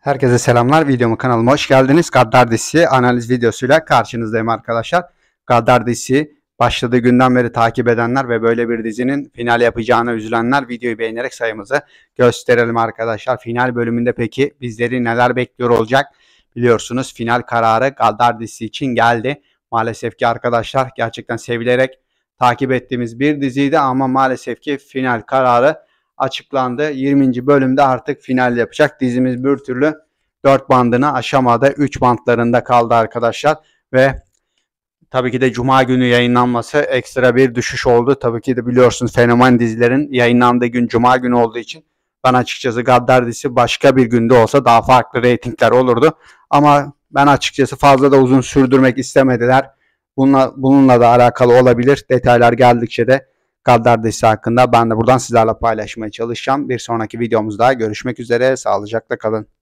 Herkese selamlar. Videomu kanalıma hoş geldiniz. Gaddar dizisi analiz videosuyla karşınızdayım arkadaşlar. Gaddar dizisi başladığı günden beri takip edenler ve böyle bir dizinin final yapacağına üzülenler videoyu beğenerek sayımızı gösterelim arkadaşlar. Final bölümünde peki bizleri neler bekliyor olacak? Biliyorsunuz final kararı Gaddar dizisi için geldi. Maalesef ki arkadaşlar gerçekten sevilerek takip ettiğimiz bir diziydi ama maalesef ki final kararı açıklandı. 20. bölümde artık final yapacak. Dizimiz bir türlü 4 bandını aşamadı. 3 bandlarında kaldı arkadaşlar ve tabii ki de cuma günü yayınlanması ekstra bir düşüş oldu. Tabii ki de biliyorsunuz fenomen dizilerin yayınlandığı gün cuma günü olduğu için ben açıkçası Gaddar dizisi başka bir günde olsa daha farklı reytingler olurdu. Ama ben açıkçası fazla da uzun sürdürmek istemediler. Bununla, bununla da alakalı olabilir. Detaylar geldikçe de kadar dizisi hakkında ben de buradan sizlerle paylaşmaya çalışacağım. Bir sonraki videomuzda görüşmek üzere. Sağlıcakla kalın.